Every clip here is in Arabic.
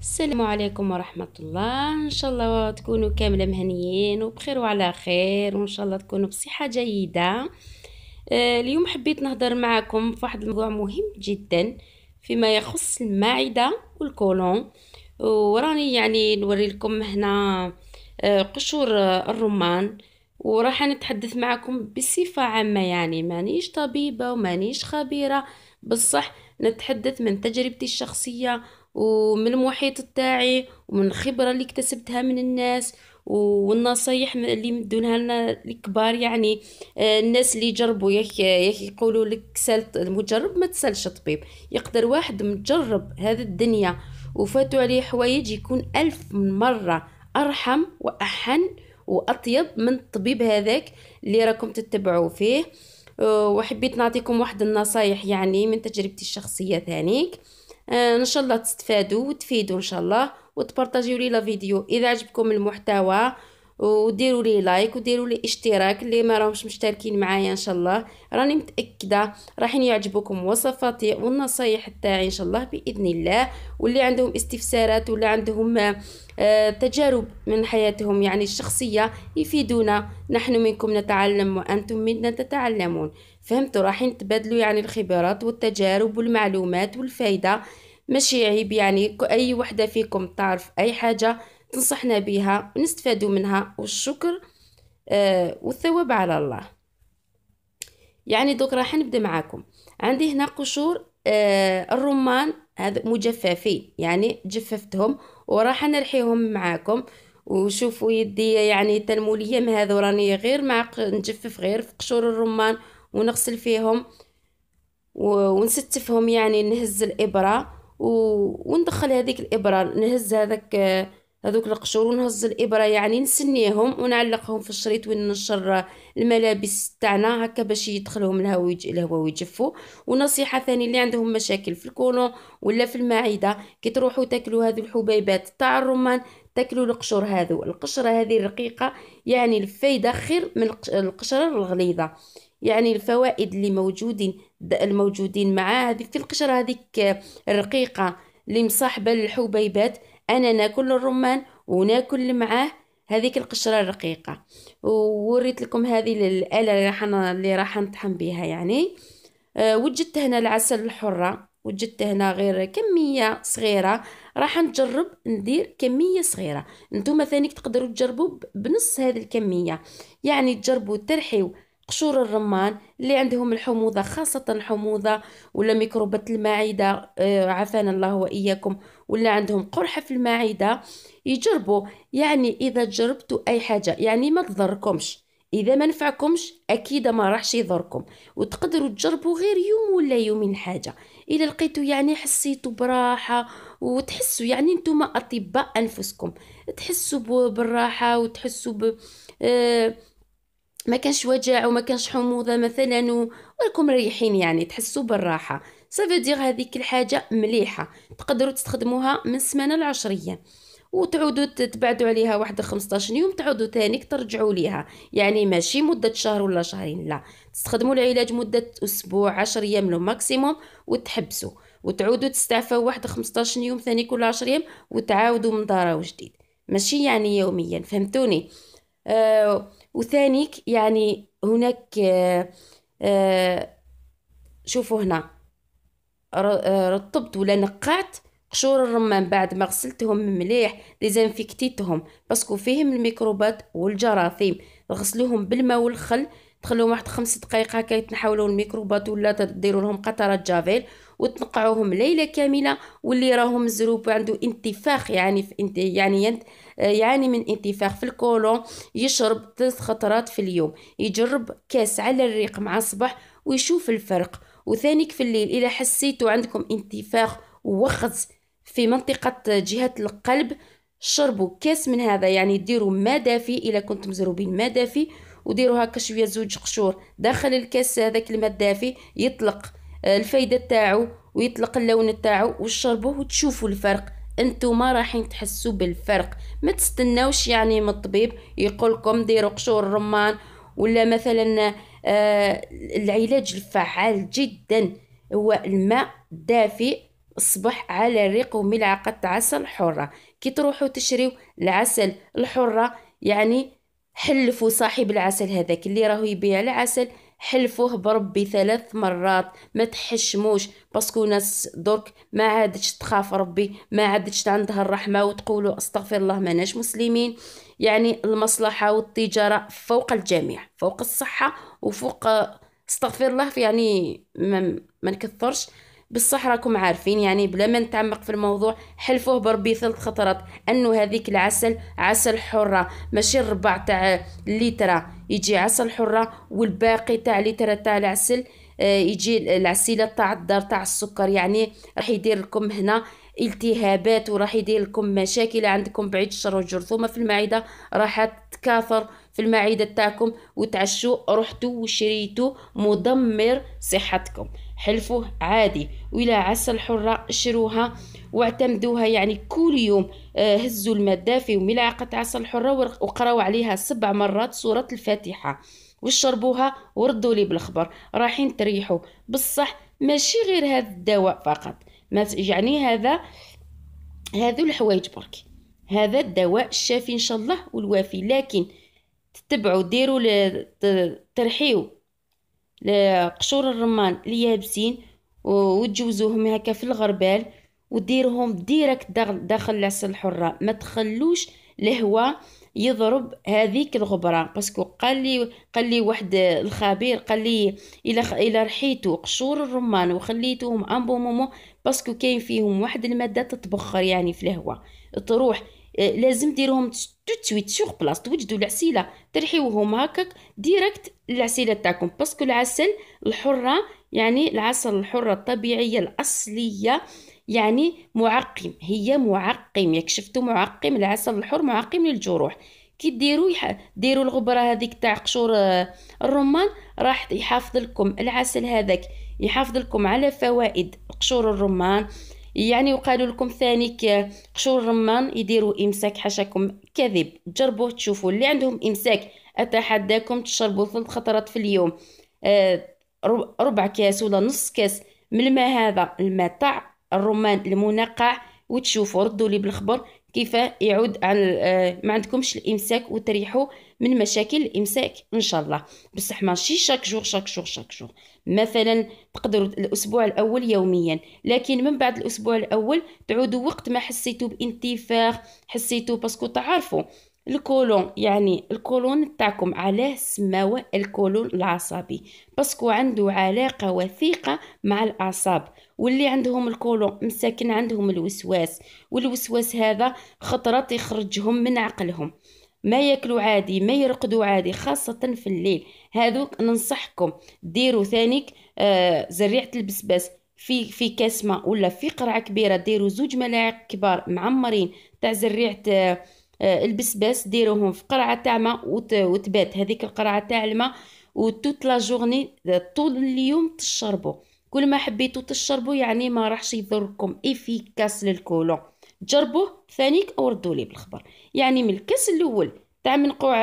السلام عليكم ورحمة الله إن شاء الله تكونوا كاملة مهنيين وبخير وعلى خير وإن شاء الله تكونوا بصحة جيدة آه، اليوم حبيت نهضر معكم في واحد الموضوع مهم جدا فيما يخص المعدة والكولون وراني يعني نوري لكم هنا آه، قشور آه، الرمان وراح نتحدث معكم بصفة عامة يعني مانيش طبيبة ومانيش خبيرة بالصح نتحدث من تجربتي الشخصية ومن المحيط تاعي ومن الخبرة اللي اكتسبتها من الناس والنصايح اللي مدونها لنا الكبار يعني آه، الناس اللي جربوا ياك ياك يقولوا لك سالت المجرب ما تسالش الطبيب يقدر واحد مجرب هذا الدنيا وفاتوا عليه حوايج يكون ألف من مرة أرحم وأحن وأطيب من الطبيب هذاك اللي راكم تتبعوا فيه آه، وحبيت نعطيكم واحد النصايح يعني من تجربتي الشخصية ثانيك آه، ان شاء الله تستفادوا وتفيدوا ان شاء الله وتبارطاجيو لي لا فيديو اذا عجبكم المحتوى وديروا لي لايك وديروا لي اشتراك اللي ما راهمش مشتركين معايا ان شاء الله راني متاكده راحين يعجبوكم وصفاتي والنصايح تاعي ان شاء الله باذن الله واللي عندهم استفسارات ولا عندهم آه، تجارب من حياتهم يعني الشخصيه يفيدونا نحن منكم نتعلم وانتم منا تتعلمون فهمتوا راحين تبادلوا يعني الخبرات والتجارب والمعلومات والفايده ماشي عيب يعني أي وحدة فيكم تعرف أي حاجة تنصحنا بها ونستفادوا منها والشكر آه والثواب على الله يعني دوك راح نبدا معاكم عندي هنا قشور آه الرمان هذا مجففين يعني جففتهم وراح نرحيهم معاكم وشوفوا يدي يعني تنمو ليا من هذا راني غير مع نجفف غير في قشور الرمان ونغسل فيهم ونستفهم يعني نهز الابره و... وندخل هذيك الابره نهز هذاك هذوك القشور ونهز الابره يعني نسنيهم ونعلقهم في الشريط وين نشر الملابس تاعنا هكا باش يدخلهم الهواء ويج... الهواء ويجفوا ونصيحه ثاني اللي عندهم مشاكل في الكولون ولا في المعده كي تروحوا تاكلوا هذو الحبيبات تاع الرمان تاكلوا القشور هذو القشره هذه الرقيقه يعني الفايده خير من القشره الغليظه يعني الفوائد اللي موجودين الموجودين مع في القشره هذيك الرقيقه اللي مصاحبه للحبيبات انا ناكل الرمان وناكل معاه هذيك القشره الرقيقه ووريت لكم هذه الاله اللي راح اللي راح نطحن بها يعني آه، وجدت هنا العسل الحره وجدت هنا غير كميه صغيره راح نجرب ندير كميه صغيره نتوما ثاني تقدروا تجربوا بنص هذه الكميه يعني تجربوا ترحيو قشور الرمان اللي عندهم الحموضة خاصة الحموضة ولا ميكروبات المعدة آه، عافانا الله وإياكم ولا عندهم قرحة في المعدة يجربوا يعني إذا جربتوا أي حاجة يعني ما تضركمش إذا ما نفعكمش أكيد ما راحش يضركم وتقدروا تجربوا غير يوم ولا يومين حاجة إذا لقيتوا يعني حسيتوا براحة وتحسوا يعني نتوما اطباء انفسكم تحسوا بالراحه وتحسوا ب آه ما كانش وجع وما كانش حموضه مثلا وراكم مريحين يعني تحسوا بالراحه سافو هذيك الحاجه مليحه تقدروا تستخدموها من السمانه العشريه وتعودوا تبعدوا عليها واحد 15 يوم تعودوا ثاني ترجعوا ليها يعني ماشي مدة شهر ولا شهرين لا تستخدموا العلاج مدة أسبوع 10 أيام لو ماكسيموم وتحبسوا وتعودوا تستعفاو واحد 15 يوم ثاني كل 10 ايام وتعاودوا من دارة جديد ماشي يعني يوميا فهمتوني آه وثانيك يعني هناك آه آه شوفوا هنا آه، رطبت ولا نقعت قشور الرمان بعد ما غسلتهم مليح ديزانفكتيتهم باسكو فيهم الميكروبات والجراثيم غسلوهم بالماء والخل تخلوهم واحد خمس دقائق هكا يتنحولوا الميكروبات ولا تديروا لهم قطرات جافيل وتنقعوهم ليله كامله واللي راهم مزروب عنده انتفاخ يعني في انت يعني يعاني من انتفاخ في الكولون يشرب ثلاث خطرات في اليوم يجرب كاس على الريق مع الصبح ويشوف الفرق وثانيك في الليل الا حسيتوا عندكم انتفاخ وخز في منطقه جهه القلب شربوا كاس من هذا يعني ديروا ما دافي الا كنتم مزروبين ما دافي وديروا هكا شويه زوج قشور داخل الكاس هذاك الماء الدافي يطلق آه، الفايده تاعو ويطلق اللون تاعو وتشربوه وتشوفوا الفرق انتوما رايحين تحسوا بالفرق ما تستناوش يعني من الطبيب يقولكم ديروا قشور رمان ولا مثلا آه العلاج الفعال جدا هو الماء دافئ الصبح على الريق وملعقة عسل حرة كي تروحوا تشريو العسل الحرة يعني حلفوا صاحب العسل هذاك اللي راهو يبيع العسل حلفوه بربي ثلاث مرات ما تحشموش باسكو ناس درك ما عادتش تخاف ربي ما عادتش عندها الرحمه وتقولوا استغفر الله ماناش مسلمين يعني المصلحه والتجاره فوق الجميع فوق الصحه وفوق استغفر الله في يعني ما, ما نكثرش بصح راكم عارفين يعني بلا ما نتعمق في الموضوع حلفوه بربي ثلاث خطرات انه هذيك العسل عسل حره ماشي الربع تاع الليتره يجي عسل حره والباقي تاع لتره تاع العسل آه، يجي العسيله تاع الدار تاع السكر يعني راح يدير لكم هنا التهابات وراح يدير لكم مشاكل عندكم بعيد الشر والجرثومه في المعده راح تكاثر في المعده تاعكم وتعشوا رحتوا وشريتوا مدمر صحتكم حلفوه عادي وإلى عسى الحرة شروها واعتمدوها يعني كل يوم آه، هزوا المادة في ملعقة عسى الحرة وقراوا عليها سبع مرات سورة الفاتحة وشربوها وردوا لي بالخبر رايحين تريحوا بصح ماشي غير هذا الدواء فقط ما يعني هذا هذو الحوايج برك هذا الدواء الشافي ان شاء الله والوافي لكن تتبعوا ديروا ترحيوا قشور الرمان اليابسين وتجوزوهم هكا في الغربال وديرهم ديرك داخل العسل الحرة ما تخلوش الهواء يضرب هذيك الغبرة باسكو قال لي قال لي واحد الخبير قال لي الى الا رحيتو قشور الرمان وخليتوهم ان بون باسكو كاين فيهم واحد الماده تتبخر يعني في الهواء تروح آه، لازم ديروهم تو تويت سوغ بلاص توجدوا العسيله ترحيوهم هكاك ديريكت العسيله تاعكم باسكو العسل الحره يعني العسل الحره الطبيعيه الاصليه يعني معقم هي معقم ياك شفتوا معقم العسل الحر معقم للجروح كي ديروا ديروا الغبره هذيك تاع قشور آه، الرمان راح يحافظ لكم العسل هذاك يحافظ لكم على فوائد قشور الرمان يعني وقالوا لكم ثاني قشور الرمان يديروا امساك حاشاكم كذب جربوه تشوفوا اللي عندهم امساك اتحداكم تشربوا ثلاث خطرات في اليوم آه، ربع كاس ولا نص كاس من الماء هذا الماء تاع الرمان المنقع وتشوفوا ردوا لي بالخبر كيف يعود عن آه، ما عندكمش الامساك وتريحوا من مشاكل الامساك ان شاء الله بصح ماشي شاك جور شاك جور شاك جور مثلا تقدروا الاسبوع الاول يوميا لكن من بعد الاسبوع الاول تعودوا وقت ما حسيتوا بانتفاخ حسيتوا باسكو تعرفوا الكولون يعني الكولون تاعكم علاه سماوه الكولون العصبي باسكو عنده علاقه وثيقه مع الاعصاب واللي عندهم الكولون مساكن عندهم الوسواس والوسواس هذا خطرات يخرجهم من عقلهم ما ياكلوا عادي ما يرقدوا عادي خاصه في الليل هذوك ننصحكم ديروا ثانيك آه، زريعه البسباس في في كاس ماء ولا في قرعه كبيره ديروا زوج ملاعق كبار معمرين تاع زريعه آه، آه، البسباس ديروهم في قرعه تاع ماء وتبات هذيك القرعه تاع الماء وتوت لا جورني طول اليوم تشربوا كل ما حبيتوا تشربوا يعني ما راحش يضركم افيكاس للكولون جربوه ثانيك او ردوا لي بالخبر يعني من الكاس الاول تاع منقوع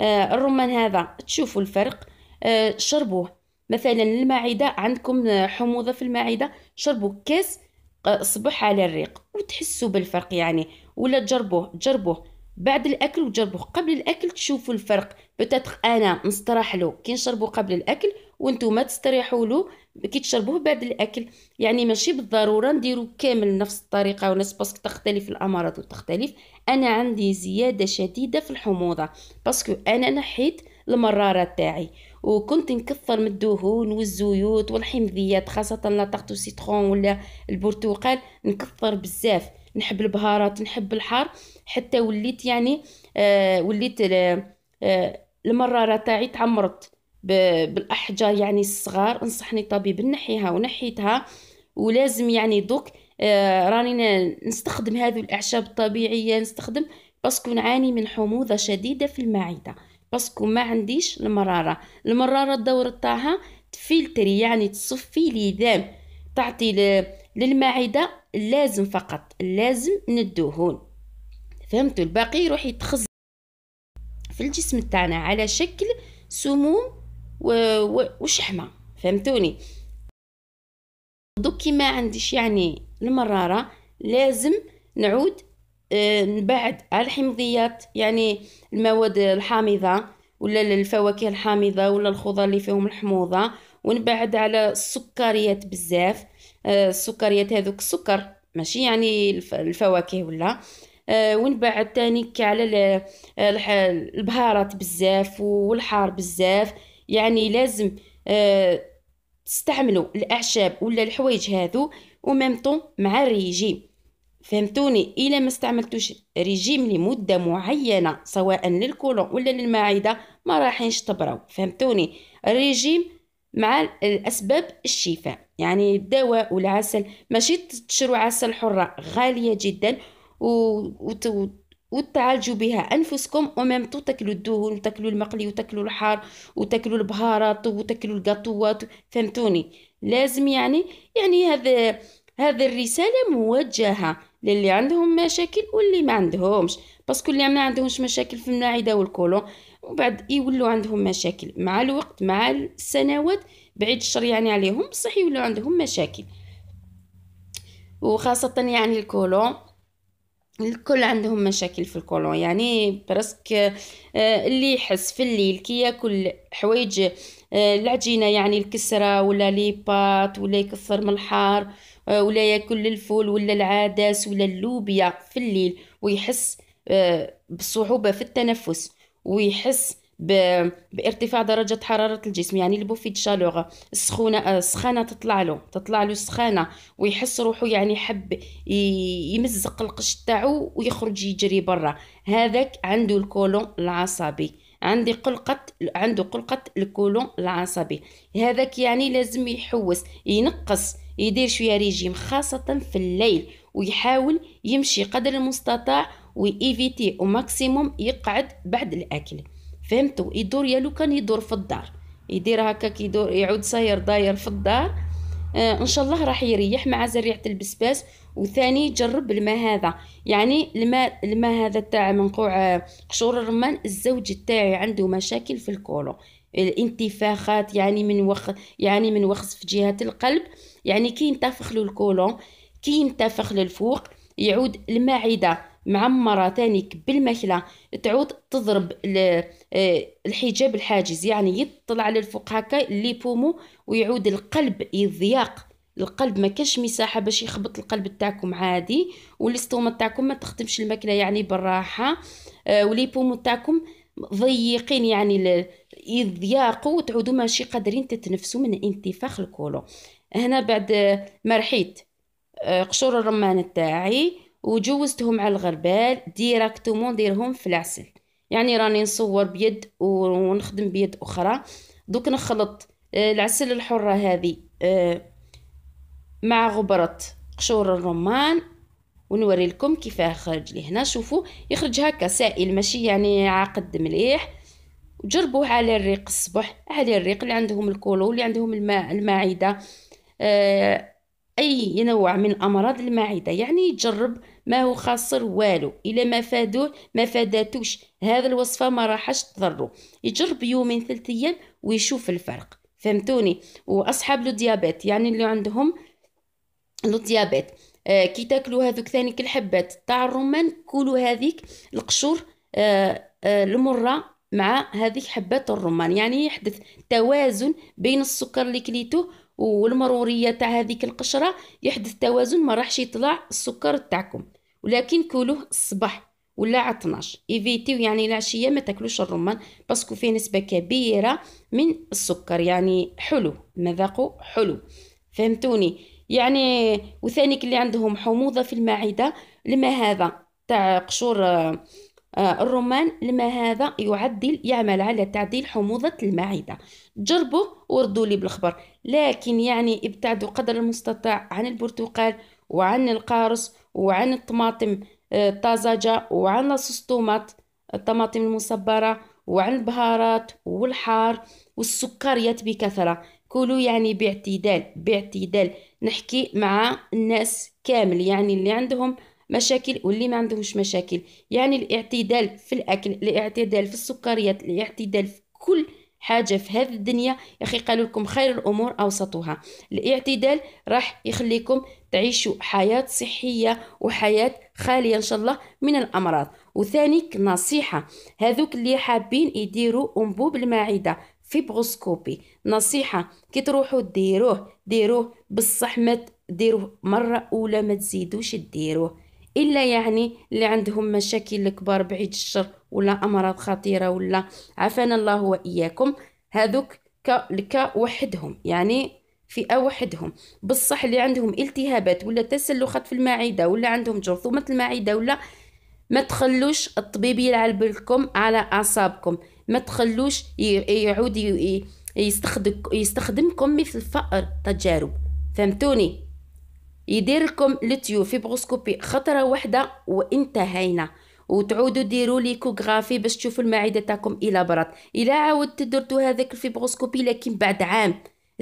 آه، الرمان هذا تشوفوا الفرق آه، شربوه مثلا المعدة عندكم حموضة في المعدة شربوا كاس آه، صبح على الريق وتحسوا بالفرق يعني ولا تجربوه تجربوه بعد الاكل وجربوه قبل الاكل تشوفوا الفرق بتتخ انا نستراح له كي نشربو قبل الاكل وانتم تستريحوا له كيتشربوه بعد الاكل يعني ماشي بالضروره نديرو كامل نفس الطريقه ونفس باسكو تختلف الامراض وتختلف انا عندي زياده شديده في الحموضه باسكو انا نحيت المراره تاعي وكنت نكثر من الدهون والزيوت والحمضيات خاصه لا طاقتو سيترون ولا البرتقال نكثر بزاف نحب البهارات نحب الحار حتى وليت يعني آه وليت آه, آه، المراره تاعي تعمرت بالاحجار يعني الصغار انصحني طبيب نحيها ونحيتها ولازم يعني دوك آه، راني نستخدم هذه الاعشاب الطبيعيه نستخدم باسكو نعاني من حموضه شديده في المعده باسكو ما عنديش المراره المراره الدور تاعها تفلتري يعني تصفي لي دام تعطي للمعده اللازم فقط اللازم من الدهون فهمتوا الباقي يروح يتخزن في الجسم تاعنا على شكل سموم وشحمه فهمتوني دوك ما عنديش يعني المراره لازم نعود آه، نبعد على الحمضيات يعني المواد الحامضه ولا الفواكه الحامضه ولا الخضار اللي فيهم الحموضه ونبعد على السكريات بزاف آه، السكريات هذوك السكر ماشي يعني الفواكه ولا آه، ونبعد تاني على البهارات بزاف والحار بزاف يعني لازم آه، تستعملوا الاعشاب ولا الحوايج هذو وميم طون مع الريجيم فهمتوني الا ما استعملتوش ريجيم لمده معينه سواء للكولون ولا للمعده ما راحينش تبراو فهمتوني الريجيم مع الاسباب الشفاء يعني الدواء والعسل ماشي تشرو عسل حره غاليه جدا و... وت... وتعالجوا بها انفسكم وميم تو تاكلوا الدهون وتاكلوا المقلي وتاكلوا الحار وتاكلوا البهارات وتاكلوا القطوات فهمتوني لازم يعني يعني هذا هذه الرساله موجهه للي عندهم مشاكل واللي ما عندهمش باسكو اللي ما عندهمش مشاكل في المعده والكولون وبعد يولوا عندهم مشاكل مع الوقت مع السنوات بعيد الشر يعني عليهم بصح يولوا عندهم مشاكل وخاصه يعني الكولون الكل عندهم مشاكل في الكولون يعني برسك آه، اللي يحس في الليل كي ياكل حوايج آه، العجينه يعني الكسره ولا بات ولا يكثر من الحار آه، ولا ياكل الفول ولا العدس ولا اللوبيا في الليل ويحس بصعوبه في التنفس ويحس بارتفاع درجة حرارة الجسم يعني البوفي تشالوغ السخونة آه، السخانة تطلع له تطلع له السخانة ويحس روحو يعني حب يمزق القش تاعو ويخرج يجري برا هذاك عنده الكولون العصبي عندي قلقة عنده قلقة الكولون العصبي هذاك يعني لازم يحوس ينقص يدير شوية ريجيم خاصة في الليل ويحاول يمشي قدر المستطاع ويفيتي وماكسيموم يقعد بعد الأكل فهمتوا يدور يا لو كان يدور في الدار يدير هكا كيدور يعود صاير داير في الدار آه ان شاء الله راح يريح مع زريعه البسباس وثاني جرب الماء هذا يعني الماء الماء هذا تاع منقوع آه، قشور الرمان الزوج تاعي عنده مشاكل في الكولون الانتفاخات يعني من وخ يعني من وخز في جهه القلب يعني كي ينتفخ له الكولون كي ينتفخ للفوق يعود المعده معمرة تاني بالماكلة تعود تضرب آه، الحجاب الحاجز يعني يطلع للفوق هكا اللي بومو ويعود القلب يضياق القلب ما كاش مساحه باش يخبط القلب تاعكم عادي والاستومة تاعكم ما تخدمش الماكله يعني بالراحه آه، ولي بومو تاعكم ضيقين يعني يضياقوا وتعودوا ماشي قادرين تتنفسوا من انتفاخ الكولو هنا بعد مرحيت آه، قشور الرمان تاعي وجوزتهم على الغربال ديراكتومون ديرهم في العسل يعني راني نصور بيد ونخدم بيد اخرى دوك نخلط آه، العسل الحره هذه آه، مع غبره قشور الرمان ونوري لكم كيفاه خرج لي هنا شوفوا يخرج هكا سائل ماشي يعني عقد مليح وجربوه على الريق الصبح على الريق اللي عندهم الكولو اللي عندهم الماعده المعده آه، أي نوع من أمراض المعدة يعني يجرب ما هو خاسر والو إلا ما فادوه ما فاداتوش هذا الوصفة ما راحش تضره يجرب يومين ثلاث أيام ويشوف الفرق فهمتوني وأصحاب لو ديابيت يعني اللي عندهم لو ديابيت آه كي تاكلوا هذوك ثاني الحبات تاع الرمان كلوا هذيك القشور آه آه المره مع هذه حبات الرمان يعني يحدث توازن بين السكر اللي كليته والمروريه تاع هذيك القشره يحدث توازن ما راحش يطلع السكر تاعكم ولكن كلوه الصباح ولا على 12 ايفيتيو يعني العشيه ما تاكلوش الرمان باسكو فيه نسبه كبيره من السكر يعني حلو مذاقه حلو فهمتوني يعني وثانيك اللي عندهم حموضه في المعده لما هذا تاع قشور آه، الرمان لما هذا يعدل يعمل على تعديل حموضة المعدة جربوه وردوا لي بالخبر لكن يعني ابتعدوا قدر المستطاع عن البرتقال وعن القارص وعن الطماطم آه، الطازجة وعن السسطومات الطماطم المصبرة وعن البهارات والحار والسكريات بكثرة كلوا يعني باعتدال باعتدال نحكي مع الناس كامل يعني اللي عندهم مشاكل واللي ما عندهمش مشاكل يعني الاعتدال في الاكل الاعتدال في السكريات الاعتدال في كل حاجه في هذه الدنيا يا اخي قالوا لكم خير الامور اوسطها الاعتدال راح يخليكم تعيشوا حياه صحيه وحياه خاليه ان شاء الله من الامراض وثانيك نصيحه هذوك اللي حابين يديروا انبوب المعده فيبروسكوبي نصيحه كي تروحوا ديروه ديروه بالصح ما ديروه مره اولى ما تزيدوش ديروه الا يعني اللي عندهم مشاكل كبار بعيد الشر ولا امراض خطيره ولا عافانا الله واياكم هذوك كا وحدهم يعني فئه وحدهم بصح اللي عندهم التهابات ولا تسلخات في المعده ولا عندهم جرثومه المعده ولا ما تخلوش الطبيب يلعب لكم على اعصابكم ما تخلوش يعود يستخدم يستخدمكم مثل فأر تجارب فهمتوني يدير لكم التيو فيبروسكوبي خطره واحده وانتهينا وتعودوا ديروا كوغرافي باش تشوفوا المعده تاعكم الى برات الى عاودت درتوا هذاك الفيبروسكوبي لكن بعد عام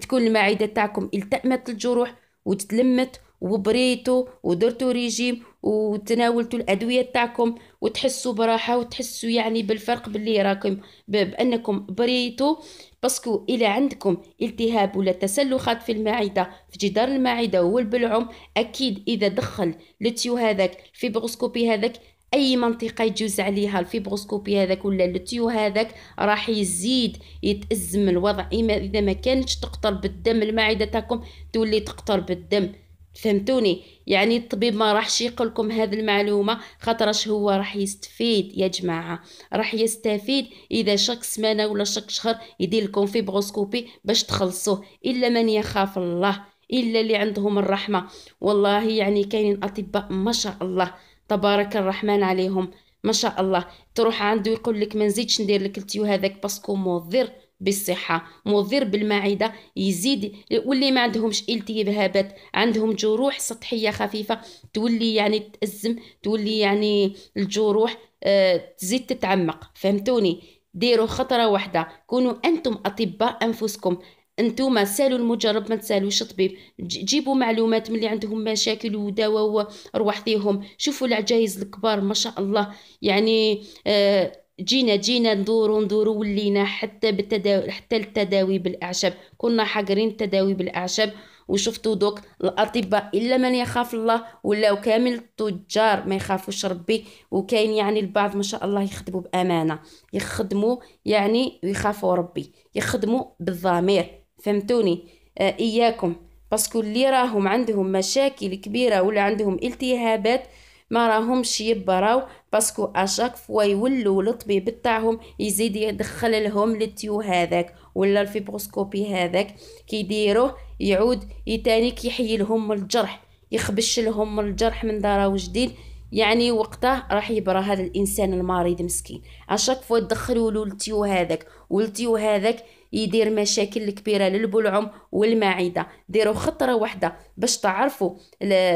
تكون المعده تاعكم التأمت الجروح وتتلمت وبريتوا ودرتوا ريجيم وتناولتوا الادويه تاعكم وتحسوا براحه وتحسوا يعني بالفرق باللي راكم بانكم بريتوا باسكو إلى عندكم التهاب ولا تسلخات في المعدة في جدار المعدة والبلعوم أكيد إذا دخل التيو هذاك الفيبروسكوبي هذاك اي منطقه يجوز عليها الفيبروسكوبي هذاك ولا التيو هذاك راح يزيد يتازم الوضع اذا ما كانتش تقطر بالدم المعده تاعكم تولي تقطر بالدم فهمتوني يعني الطبيب ما راحش يقول لكم هذه المعلومه خاطرش هو راح يستفيد يا جماعه راح يستفيد اذا شك سمانه ولا شك شهر يدير لكم فيبروسكوبي باش تخلصوه الا من يخاف الله الا اللي عندهم الرحمه والله يعني كاينين اطباء ما شاء الله تبارك الرحمن عليهم ما شاء الله تروح عنده يقول لك ما نزيدش ندير لك التيو هذاك باسكو مضر بالصحة مضر بالمعدة يزيد واللي ما عندهمش التهابات عندهم جروح سطحية خفيفة تولي يعني تأزم تولي يعني الجروح آه، تزيد تتعمق فهمتوني ديروا خطرة واحدة كونوا أنتم أطباء أنفسكم انتوما سالوا المجرب ما تسالوش الطبيب جيبوا معلومات من اللي عندهم مشاكل ودواء وارواح فيهم شوفوا العجايز الكبار ما شاء الله يعني آه جينا جينا ندورو ندورو ولينا حتى بالتداوي حتى التداوي بالاعشاب كنا حاقرين التداوي بالاعشاب وشفتوا دوك الاطباء الا من يخاف الله ولاو كامل التجار ما يخافوش ربي وكاين يعني البعض ما شاء الله يخدموا بامانه يخدموا يعني ويخافوا ربي يخدموا بالضمير فهمتوني آه اياكم باسكو اللي راهم عندهم مشاكل كبيره ولا عندهم التهابات ما راهمش يبراو باسكو اشاك فوا يولوا الطبيب تاعهم يزيد يدخل لهم التيو هذاك ولا الفيبروسكوبي هذاك كيديروه يعود يتاني كيحيي لهم الجرح يخبش لهم الجرح من دار وجديد يعني وقته راح يبرى هذا الانسان المريض مسكين اشاك فوا تدخلوا له التيو هذاك والتيو هذاك يدير مشاكل كبيره للبلعوم والمعده ديروا خطره واحده باش تعرفوا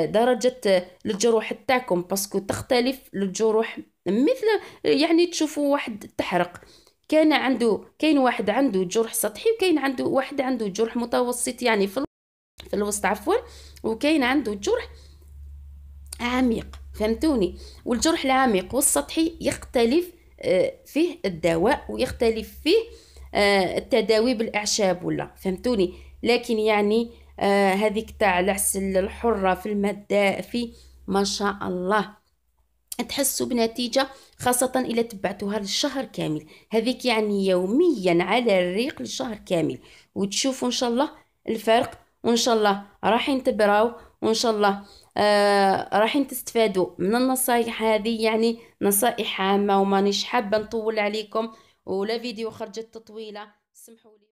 درجه الجروح تاعكم باسكو تختلف الجروح مثل يعني تشوفوا واحد تحرق كان عنده كاين واحد عنده جرح سطحي وكاين عنده واحد عنده جرح متوسط يعني في في الوسط عفوا وكاين عنده جرح عميق فهمتوني والجرح العميق والسطحي يختلف آه، فيه الدواء ويختلف فيه آه، التداوي بالاعشاب ولا فهمتوني لكن يعني آه، هذيك تاع العسل الحره في الماء في ما شاء الله تحسوا بنتيجه خاصه الى تبعتوها للشهر كامل هذيك يعني يوميا على الريق للشهر كامل وتشوفوا ان شاء الله الفرق وان شاء الله راح تبراو وان شاء الله آه تستفادوا من النصايح هذه يعني نصائح عامه ومانيش حابه نطول عليكم ولا فيديو خرجت تطويله سمحوا لي